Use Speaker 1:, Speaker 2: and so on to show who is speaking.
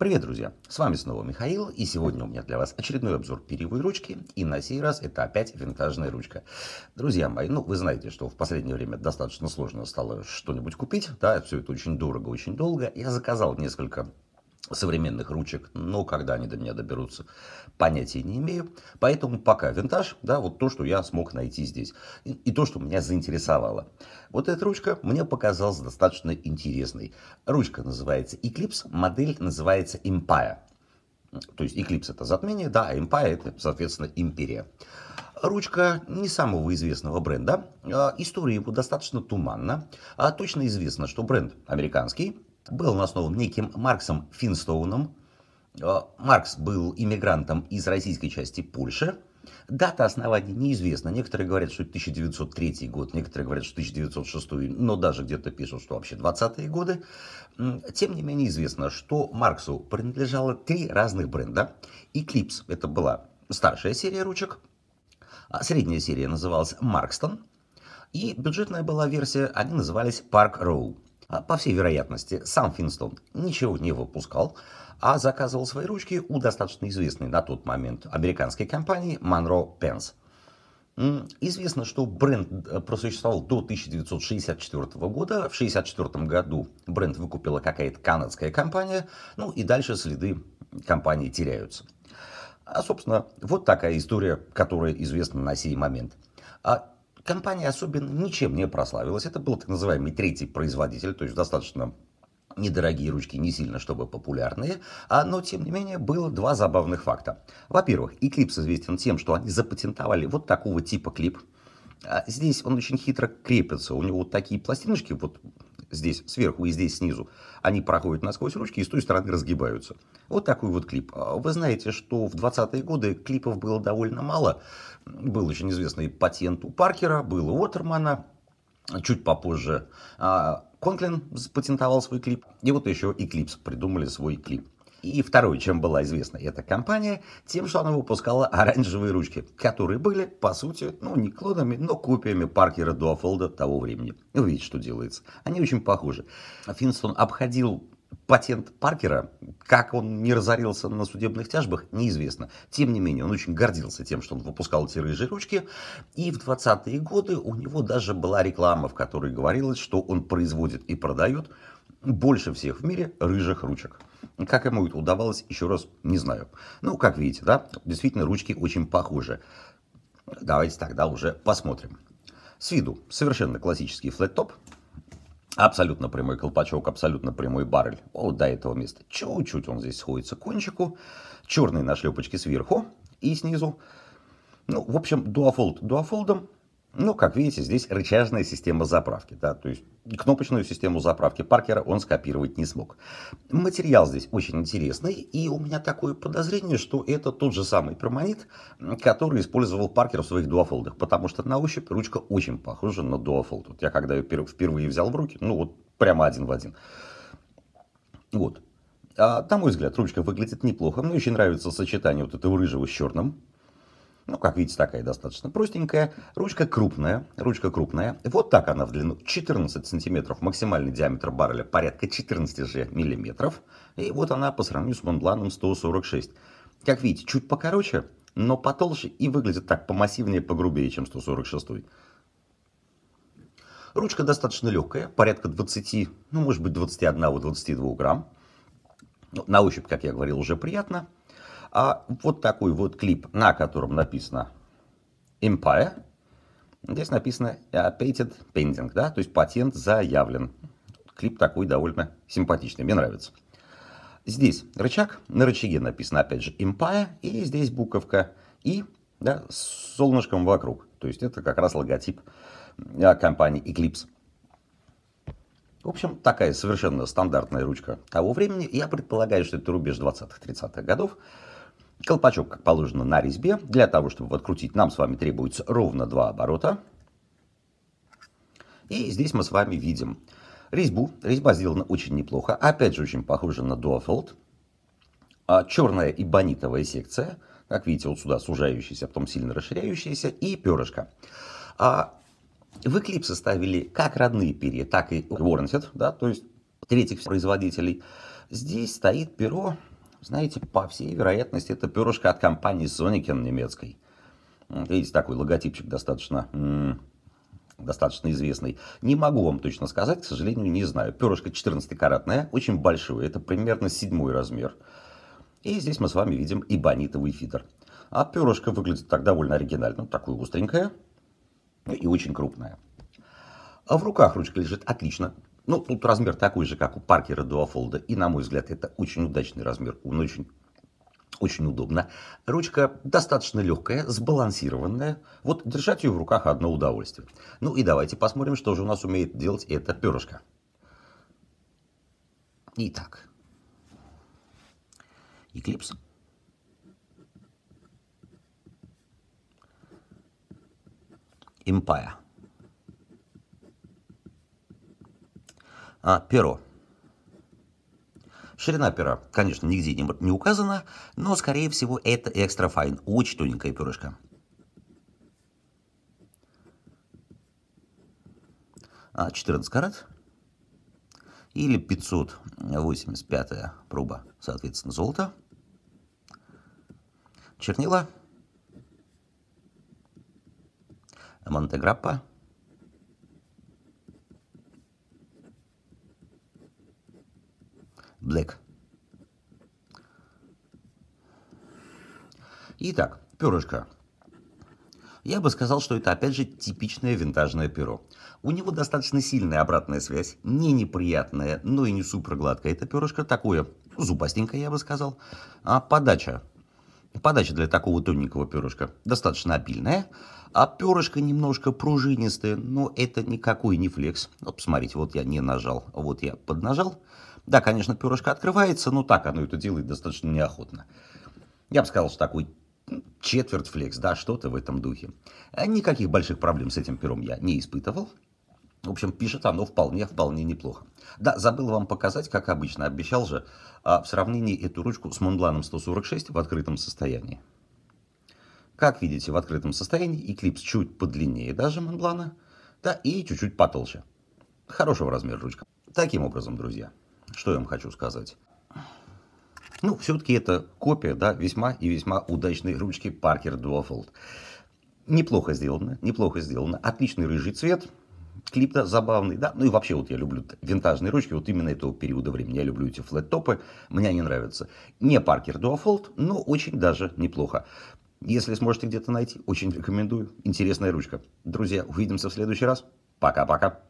Speaker 1: Привет, друзья! С вами снова Михаил, и сегодня у меня для вас очередной обзор перьевой ручки, и на сей раз это опять винтажная ручка. Друзья мои, ну вы знаете, что в последнее время достаточно сложно стало что-нибудь купить, да, все это очень дорого, очень долго. Я заказал несколько современных ручек, но когда они до меня доберутся, понятия не имею. Поэтому пока винтаж, да, вот то, что я смог найти здесь, и, и то, что меня заинтересовало. Вот эта ручка мне показалась достаточно интересной. Ручка называется Eclipse, модель называется Empire. То есть Eclipse это затмение, да, а Empire это, соответственно, империя. Ручка не самого известного бренда. А, история его достаточно туманна. А точно известно, что бренд американский, был основан неким Марксом Финстоуном. Э, Маркс был иммигрантом из российской части Польши. Дата основания неизвестна. Некоторые говорят, что 1903 год, некоторые говорят, что 1906, но даже где-то пишут, что вообще 20-е годы. Тем не менее известно, что Марксу принадлежало три разных бренда. Eclipse – это была старшая серия ручек, а средняя серия называлась Маркстон, и бюджетная была версия, они назывались Park Row. А, по всей вероятности, сам Финстон ничего не выпускал, а заказывал свои ручки у достаточно известной на тот момент американской компании Monroe Pens. Известно, что бренд э, просуществовал до 1964 года. В 1964 году бренд выкупила какая-то канадская компания, ну и дальше следы компании теряются. А, собственно, вот такая история, которая известна на сей момент. А Компания особенно ничем не прославилась. Это был так называемый третий производитель, то есть достаточно недорогие ручки, не сильно чтобы популярные, а, но тем не менее было два забавных факта. Во-первых, Eclipse известен тем, что они запатентовали вот такого типа клип. А, здесь он очень хитро крепится, у него вот такие пластиночки, вот здесь сверху и здесь снизу, они проходят насквозь ручки и с той стороны разгибаются. Вот такой вот клип. А вы знаете, что в 20-е годы клипов было довольно мало. Был очень известный патент у Паркера, был у Отермана, чуть попозже а, Конклин запатентовал свой клип, и вот еще и Клипс придумали свой клип. И второе, чем была известна эта компания, тем, что она выпускала оранжевые ручки, которые были, по сути, ну, не клонами, но копиями Паркера Дуафолда того времени. Вы видите, что делается. Они очень похожи. Финстон обходил патент Паркера, как он не разорился на судебных тяжбах, неизвестно. Тем не менее, он очень гордился тем, что он выпускал эти рыжие ручки. И в 20-е годы у него даже была реклама, в которой говорилось, что он производит и продает больше всех в мире рыжих ручек. Как ему это удавалось, еще раз не знаю. Ну, как видите, да, действительно ручки очень похожи. Давайте тогда уже посмотрим. С виду совершенно классический флэт-топ. Абсолютно прямой колпачок, абсолютно прямой баррель. Вот до этого места чуть-чуть он здесь сходится к кончику. Черные нашлепочки сверху и снизу. Ну, в общем, дуафолд дуафолдом ну, как видите, здесь рычажная система заправки, да, то есть кнопочную систему заправки Паркера он скопировать не смог. Материал здесь очень интересный, и у меня такое подозрение, что это тот же самый перманент, который использовал Паркер в своих дуафолдах, потому что на ощупь ручка очень похожа на дуафолд. Вот я когда ее впервые взял в руки, ну вот прямо один в один. Вот. А, на мой взгляд, ручка выглядит неплохо. Мне очень нравится сочетание вот этого рыжего с черным. Ну, как видите, такая достаточно простенькая. Ручка крупная, ручка крупная. Вот так она в длину 14 сантиметров. Максимальный диаметр барреля порядка 14 же миллиметров. И вот она по сравнению с Монбланом 146. Как видите, чуть покороче, но потолще и выглядит так помассивнее, погрубее, чем 146. Ручка достаточно легкая, порядка 20, ну, может быть, 21-22 грамм. Ну, на ощупь, как я говорил, уже приятно. А вот такой вот клип, на котором написано Empire, здесь написано Patent Pending, да, то есть патент заявлен. Клип такой довольно симпатичный, мне нравится. Здесь рычаг, на рычаге написано опять же Empire, и здесь буковка И, да, с солнышком вокруг. То есть это как раз логотип а, компании Eclipse. В общем, такая совершенно стандартная ручка того времени. Я предполагаю, что это рубеж 20-30-х годов. Колпачок, как положено, на резьбе. Для того, чтобы открутить, нам с вами требуется ровно два оборота. И здесь мы с вами видим резьбу. Резьба сделана очень неплохо. Опять же, очень похожа на Duafold. А черная и банитовая секция. Как видите, вот сюда сужающаяся, потом сильно расширяющаяся. И перышко. А в Eclipse ставили как родные перья, так и Warranted, да, то есть третьих производителей. Здесь стоит перо знаете, по всей вероятности, это перышко от компании Soniken немецкой. видите, такой логотипчик достаточно достаточно известный. Не могу вам точно сказать, к сожалению, не знаю. Перышко 14-каратное, очень большое, это примерно седьмой размер. И здесь мы с вами видим эбонитовый фидер. А перышко выглядит так довольно оригинально, такое остренькое и очень крупное. А в руках ручка лежит отлично, ну, тут размер такой же, как у Паркера Дуафолда. И, на мой взгляд, это очень удачный размер. Он очень очень удобно. Ручка достаточно легкая, сбалансированная. Вот держать ее в руках одно удовольствие. Ну и давайте посмотрим, что же у нас умеет делать эта перышко. Итак. Эклипс. Empire. а, перо. Ширина пера, конечно, нигде не, не указана, но, скорее всего, это экстра файн, очень тоненькая перышко. А, 14 карат или 585 проба, соответственно, золота. Чернила, монтеграппа, Black. Итак, перышко. Я бы сказал, что это опять же типичное винтажное перо. У него достаточно сильная обратная связь, не неприятная, но и не супер гладкая. Это перышко такое зубастенькое, я бы сказал. А подача. Подача для такого тоненького перышка достаточно обильная. А перышко немножко пружинистое, но это никакой не флекс. Вот, посмотрите, вот я не нажал, вот я поднажал. Да, конечно, перышко открывается, но так оно это делает достаточно неохотно. Я бы сказал, что такой четверть флекс, да, что-то в этом духе. Э, никаких больших проблем с этим пером я не испытывал. В общем, пишет оно вполне, вполне неплохо. Да, забыл вам показать, как обычно, обещал же, а, в сравнении эту ручку с Монбланом 146 в открытом состоянии. Как видите, в открытом состоянии эклипс чуть подлиннее даже Монблана, да, и чуть-чуть потолще. Хорошего размера ручка. Таким образом, друзья, что я вам хочу сказать? Ну, все-таки это копия, да, весьма и весьма удачной ручки Parker Duofold. Неплохо сделано, неплохо сделано. Отличный рыжий цвет, клип да, забавный, да. Ну и вообще вот я люблю винтажные ручки, вот именно этого периода времени. Я люблю эти флэт-топы, мне они нравятся. Не Parker Duofold, но очень даже неплохо. Если сможете где-то найти, очень рекомендую. Интересная ручка. Друзья, увидимся в следующий раз. Пока-пока.